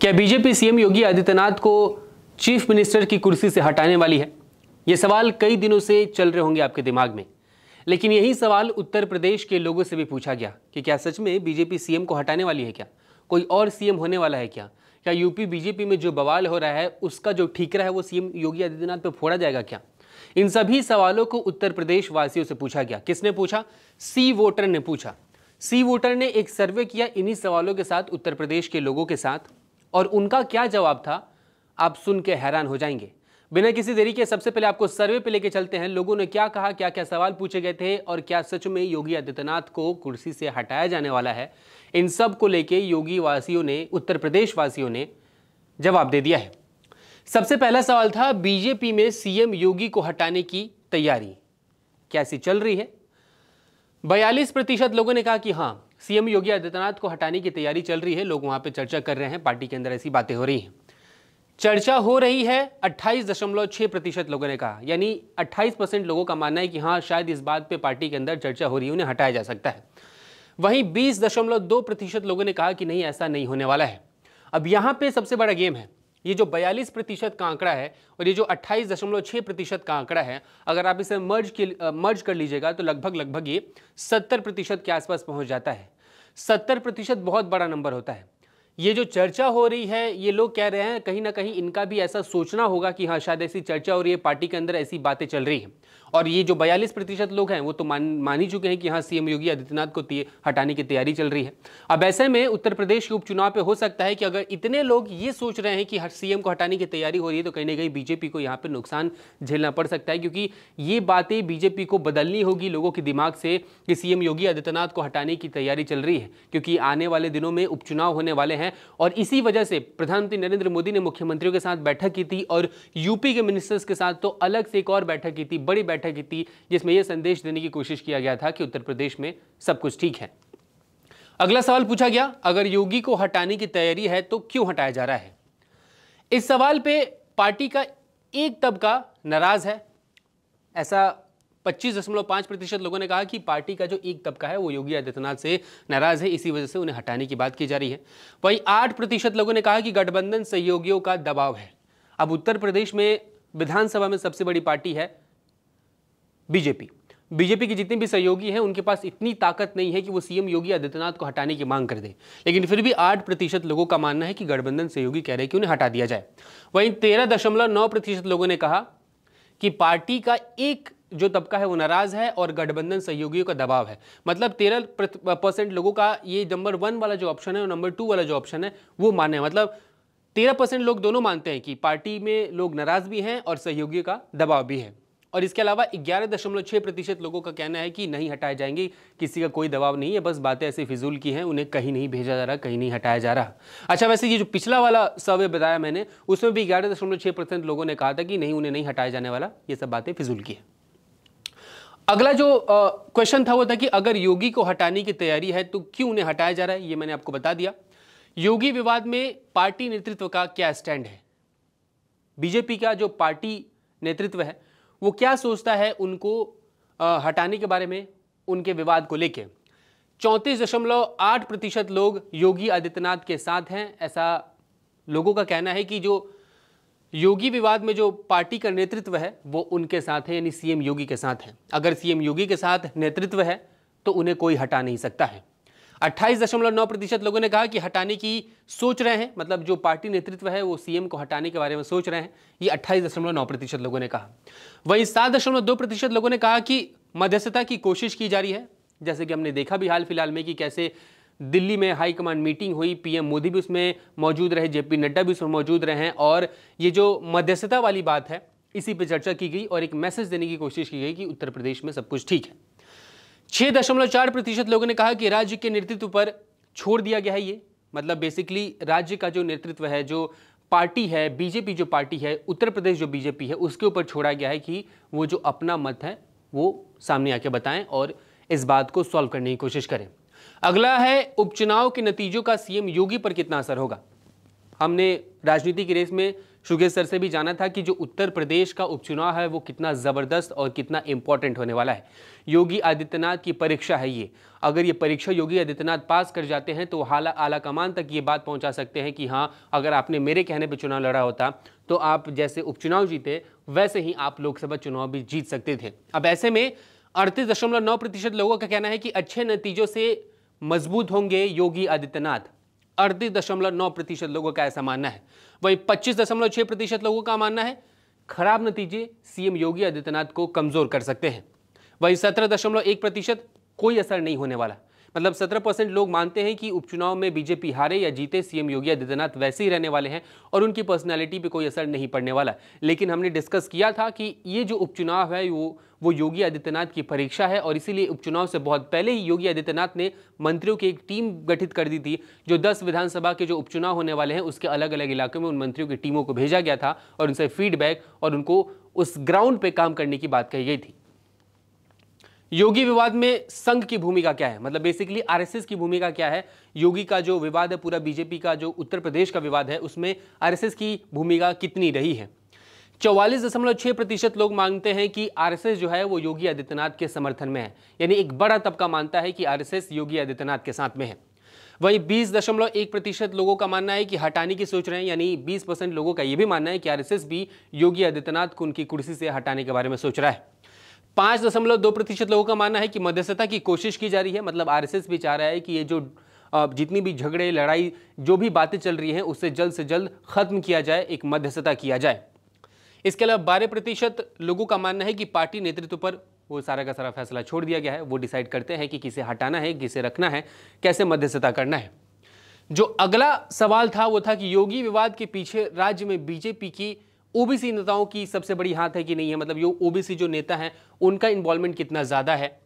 क्या BJP CM योगी आदित्यनाथ को chief minister की कुर्सी से हटाने वाली है ये सवाल कई दिनों से चल रहे होंगे आपके दिमाग में लेकिन यही सवाल उत्तर प्रदेश के लोगों से भी पूछा गया कि क्या सच में बीजेपी सीएम को हटाने वाली है क्या कोई और सीएम होने वाला है क्या क्या यूपी बीजेपी में जो बवाल हो रहा है उसका जो ठीकरा है वो सीएम योगी आदित्यनाथ पर फोड़ा जाएगा क्या इन सभी सवालों को उत्तर प्रदेश वासियों से पूछा गया किसने पूछा सी वोटर ने पूछा सी वोटर ने एक सर्वे किया इन्हीं सवालों के साथ उत्तर प्रदेश के लोगों के साथ और उनका क्या जवाब था आप सुन के हैरान हो जाएंगे बिना किसी देरी के सबसे पहले आपको सर्वे पे लेके चलते हैं लोगों ने क्या कहा क्या क्या सवाल पूछे गए थे और क्या सच में योगी आदित्यनाथ को कुर्सी से हटाया जाने वाला है इन सब को लेके योगी वासियों ने उत्तर प्रदेश वासियों ने जवाब दे दिया है सबसे पहला सवाल था बीजेपी में सीएम योगी को हटाने की तैयारी कैसी चल रही है बयालीस प्रतिशत लोगों ने कहा कि हाँ सीएम योगी आदित्यनाथ को हटाने की तैयारी चल रही है लोग वहां पर चर्चा कर रहे हैं पार्टी के अंदर ऐसी बातें हो रही हैं चर्चा हो रही है 28.6 प्रतिशत लोगों ने कहा यानी 28 परसेंट लोगों का मानना है कि हाँ शायद इस बात पे पार्टी के अंदर चर्चा हो रही है उन्हें हटाया जा सकता है वहीं 20.2 प्रतिशत लोगों ने कहा कि नहीं ऐसा नहीं होने वाला है अब यहाँ पे सबसे बड़ा गेम है ये जो 42 प्रतिशत का आंकड़ा है और ये जो 28.6 प्रतिशत का आंकड़ा है अगर आप इसे मर्ज के मर्ज कर लीजिएगा तो लगभग लगभग ये 70 प्रतिशत के आसपास पहुंच जाता है सत्तर प्रतिशत बहुत बड़ा नंबर होता है ये जो चर्चा हो रही है ये लोग कह रहे हैं कहीं ना कहीं इनका भी ऐसा सोचना होगा कि हाँ शायद ऐसी चर्चा हो रही है पार्टी के अंदर ऐसी बातें चल रही हैं और ये जो बयालीस प्रतिशत लोग हैं वो तो मान मान ही चुके हैं कि हाँ सीएम योगी आदित्यनाथ को हटाने की तैयारी चल रही है अब ऐसे में उत्तर प्रदेश के उपचुनाव पर हो सकता है कि अगर इतने लोग ये सोच रहे हैं कि सीएम को हटाने की तैयारी हो रही है तो कहीं ना कहीं बीजेपी को यहाँ पर नुकसान झेलना पड़ सकता है क्योंकि ये बातें बीजेपी को बदलनी होगी लोगों के दिमाग से कि सीएम योगी आदित्यनाथ को हटाने की तैयारी चल रही है क्योंकि आने वाले दिनों में उपचुनाव होने वाले हैं है और इसी वजह से प्रधानमंत्री नरेंद्र मोदी ने मुख्यमंत्रियों के साथ बैठक की थी और यूपी के मिनिस्टर्स के साथ तो अलग से एक और बैठक की थी बड़ी बैठक की थी जिसमें यह संदेश देने की कोशिश किया गया था कि उत्तर प्रदेश में सब कुछ ठीक है अगला सवाल पूछा गया अगर योगी को हटाने की तैयारी है तो क्यों हटाया जा रहा है इस सवाल पे पार्टी का एक तबका नाराज है ऐसा पच्चीस दशमलव पांच प्रतिशत लोगों ने कहा कि पार्टी का जो एक तबका है वो योगी आदित्यनाथ से नाराज है इसी वजह से उन्हें हटाने की बात की जा रही है वहीं आठ प्रतिशत लोगों ने कहा कि गठबंधन सहयोगियों का दबाव है अब उत्तर प्रदेश में विधानसभा में सबसे बड़ी पार्टी है बीजेपी बीजेपी के जितने भी सहयोगी हैं उनके पास इतनी ताकत नहीं है कि वो सीएम योगी आदित्यनाथ को हटाने की मांग कर दे लेकिन फिर भी आठ प्रतिशत लोगों का मानना है कि गठबंधन सहयोगी कह रहे हैं कि उन्हें हटा दिया जाए वहीं तेरह दशमलव नौ प्रतिशत लोगों ने कहा कि पार्टी का एक जो तबका है वो नाराज़ है और गठबंधन सहयोगियों का दबाव है मतलब तेरह परसेंट लोगों का ये नंबर वन वाला जो ऑप्शन है और नंबर टू वाला जो ऑप्शन है वो मान्य है मतलब तेरह परसेंट लोग दोनों मानते हैं कि पार्टी में लोग नाराज़ भी हैं और सहयोगियों का दबाव भी है और इसके अलावा ग्यारह दशमलव प्रतिशत लोगों का कहना है कि नहीं हटाए जाएंगे किसी का कोई दबाव नहीं है बस बातें ऐसी फिजूल की हैं उन्हें कहीं नहीं भेजा जा रहा कहीं नहीं हटाया जा रहा अच्छा वैसे ये जो पिछला वाला सर्वे बताया मैंने उसमें भी ग्यारह दशमलव लोगों ने कहा था कि नहीं उन्हें नहीं हटाया जाने वाला ये सब बातें फिजूल की है अगला जो क्वेश्चन था वो था कि अगर योगी को हटाने की तैयारी है तो क्यों उन्हें हटाया जा रहा है ये मैंने आपको बता दिया योगी विवाद में पार्टी नेतृत्व का क्या स्टैंड है बीजेपी का जो पार्टी नेतृत्व है वो क्या सोचता है उनको आ, हटाने के बारे में उनके विवाद को लेके चौंतीस दशमलव आठ प्रतिशत लोग योगी आदित्यनाथ के साथ हैं ऐसा लोगों का कहना है कि जो योगी विवाद में जो पार्टी का नेतृत्व है वो उनके साथ है यानी सीएम योगी के साथ है अगर सीएम योगी के साथ नेतृत्व है तो उन्हें कोई हटा नहीं सकता है नौ प्रतिशत लोगों ने कहा कि हटाने की सोच रहे हैं मतलब जो पार्टी नेतृत्व है वो सीएम को हटाने के बारे में सोच रहे हैं ये नौ प्रतिशत लोगों ने कहा वहीं दो प्रतिशत लोगों ने कहा कि मध्यस्थता की कोशिश की जा रही है जैसे कि हमने देखा भी हाल फिलहाल में कि कैसे दिल्ली में हाई कमांड मीटिंग हुई पीएम मोदी भी उसमें मौजूद रहे जेपी नड्डा भी उसमें मौजूद रहे हैं और ये जो मध्यस्थता वाली बात है इसी पर चर्चा की गई और एक मैसेज देने की कोशिश की गई कि उत्तर प्रदेश में सब कुछ ठीक है छः दशमलव चार प्रतिशत लोगों ने कहा कि राज्य के नेतृत्व पर छोड़ दिया गया है ये मतलब बेसिकली राज्य का जो नेतृत्व है जो पार्टी है बीजेपी जो पार्टी है उत्तर प्रदेश जो बीजेपी है उसके ऊपर छोड़ा गया है कि वो जो अपना मत है वो सामने आके बताएं और इस बात को सॉल्व करने की कोशिश करें अगला है उपचुनाव के नतीजों का सीएम योगी पर कितना असर होगा हमने राजनीति की रेस में शुगेश सर से भी जाना था कि जो उत्तर प्रदेश का उपचुनाव है वो कितना ज़बरदस्त और कितना इंपॉर्टेंट होने वाला है योगी आदित्यनाथ की परीक्षा है ये अगर ये परीक्षा योगी आदित्यनाथ पास कर जाते हैं तो हाला आला कमान तक ये बात पहुंचा सकते हैं कि हाँ अगर आपने मेरे कहने पर चुनाव लड़ा होता तो आप जैसे उपचुनाव जीते वैसे ही आप लोकसभा चुनाव भी जीत सकते थे अब ऐसे में अड़तीस दशमलव नौ प्रतिशत लोगों का कहना है कि अच्छे नतीजों से मजबूत होंगे योगी आदित्यनाथ अड़तीस दशमलव नौ प्रतिशत लोगों का ऐसा मानना है वहीं पच्चीस दशमलव छह प्रतिशत लोगों का मानना है खराब नतीजे सीएम योगी आदित्यनाथ को कमज़ोर कर सकते हैं वहीं सत्रह दशमलव एक प्रतिशत कोई असर नहीं होने वाला मतलब 17 परसेंट लोग मानते हैं कि उपचुनाव में बीजेपी हारे या जीते सीएम योगी आदित्यनाथ वैसे ही रहने वाले हैं और उनकी पर्सनैलिटी पर कोई असर नहीं पड़ने वाला लेकिन हमने डिस्कस किया था कि ये जो उपचुनाव है वो वो योगी आदित्यनाथ की परीक्षा है और इसीलिए उपचुनाव से बहुत पहले ही योगी आदित्यनाथ ने मंत्रियों की एक टीम गठित कर दी थी जो 10 विधानसभा के जो उपचुनाव होने वाले हैं उसके अलग अलग इलाकों में उन मंत्रियों की टीमों को भेजा गया था और उनसे फीडबैक और उनको उस ग्राउंड पे काम करने की बात कही गई थी योगी विवाद में संघ की भूमिका क्या है मतलब बेसिकली आरएसएस की भूमिका क्या है योगी का जो विवाद है पूरा बीजेपी का जो उत्तर प्रदेश का विवाद है उसमें आरएसएस की भूमिका कितनी रही है चौवालीस दशमलव छः प्रतिशत लोग मानते हैं कि आरएसएस जो है वो योगी आदित्यनाथ के समर्थन में है यानी एक बड़ा तबका मानता है कि आर योगी आदित्यनाथ के साथ में है वहीं बीस दशमलव एक प्रतिशत लोगों का मानना है कि हटाने की सोच रहे हैं यानी बीस परसेंट लोगों का ये भी मानना है कि आर भी योगी आदित्यनाथ को उनकी कुर्सी से हटाने के बारे में सोच रहा है पाँच दशमलव दो प्रतिशत लोगों का मानना है कि मध्यस्थता की कोशिश की जा रही है मतलब आरएसएस भी चाह रहा है कि ये जो जितनी भी झगड़े लड़ाई जो भी बातें चल रही हैं उससे जल्द से जल्द खत्म किया जाए एक मध्यस्थता किया जाए इसके अलावा बारह प्रतिशत लोगों का मानना है कि पार्टी नेतृत्व पर वो सारा का सारा फैसला छोड़ दिया गया है वो डिसाइड करते हैं कि किसे हटाना है किसे रखना है कैसे मध्यस्थता करना है जो अगला सवाल था वो था कि योगी विवाद के पीछे राज्य में बीजेपी की ओबीसी नेताओं की सबसे बड़ी हाथ है कि नहीं है मतलब ये ओबीसी जो नेता हैं उनका इन्वॉल्वमेंट कितना ज़्यादा है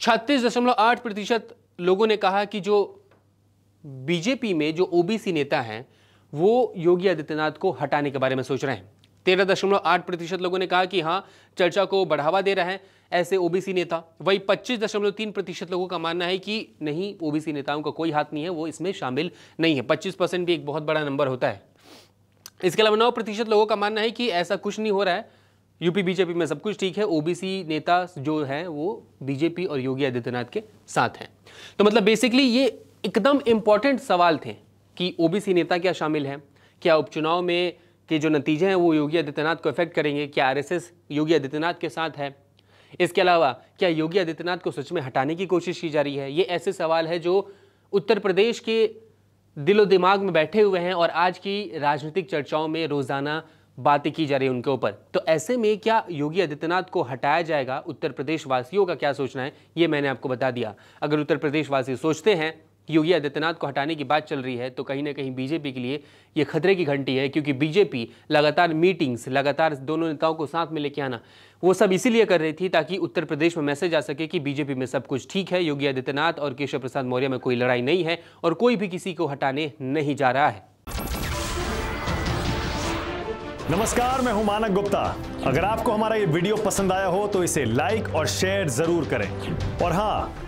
छत्तीस दशमलव आठ प्रतिशत लोगों ने कहा कि जो बीजेपी में जो ओबीसी नेता हैं वो योगी आदित्यनाथ को हटाने के बारे में सोच रहे हैं तेरह दशमलव आठ प्रतिशत लोगों ने कहा कि हाँ चर्चा को बढ़ावा दे रहे हैं ऐसे ओबीसी नेता वही पच्चीस दशमलव तीन प्रतिशत लोगों का मानना है कि नहीं ओबीसी नेताओं का कोई हाथ नहीं है वो इसमें शामिल नहीं है पच्चीस परसेंट भी एक बहुत बड़ा नंबर होता है इसके अलावा नौ प्रतिशत लोगों का मानना है कि ऐसा कुछ नहीं हो रहा है यूपी बीजेपी में सब कुछ ठीक है ओबीसी नेता जो हैं वो बीजेपी और योगी आदित्यनाथ के साथ हैं तो मतलब बेसिकली ये एकदम इम्पॉर्टेंट सवाल थे कि ओबीसी नेता क्या शामिल हैं क्या उपचुनाव में के जो नतीजे हैं वो योगी आदित्यनाथ को इफेक्ट करेंगे क्या आरएसएस योगी आदित्यनाथ के साथ है इसके अलावा क्या योगी आदित्यनाथ को सच में हटाने की कोशिश की जा रही है ये ऐसे सवाल है जो उत्तर प्रदेश के दिलो दिमाग में बैठे हुए हैं और आज की राजनीतिक चर्चाओं में रोज़ाना बातें की जा रही है उनके ऊपर तो ऐसे में क्या योगी आदित्यनाथ को हटाया जाएगा उत्तर प्रदेश वासियों का क्या सोचना है ये मैंने आपको बता दिया अगर उत्तर प्रदेश वासी सोचते हैं योगी आदित्यनाथ को हटाने की बात चल रही है तो कहीं ना कहीं बीजेपी के लिए ये खतरे की घंटी है क्योंकि बीजेपी लगातार मीटिंग्स लगातार दोनों नेताओं को साथ में लेके आना वो सब इसीलिए कर रही थी ताकि उत्तर प्रदेश में मैसेज आ सके कि बीजेपी में सब कुछ ठीक है योगी आदित्यनाथ और केशव प्रसाद मौर्य में कोई लड़ाई नहीं है और कोई भी किसी को हटाने नहीं जा रहा है नमस्कार मैं हूं मानक गुप्ता अगर आपको हमारा ये वीडियो पसंद आया हो तो इसे लाइक और शेयर जरूर करें और हाँ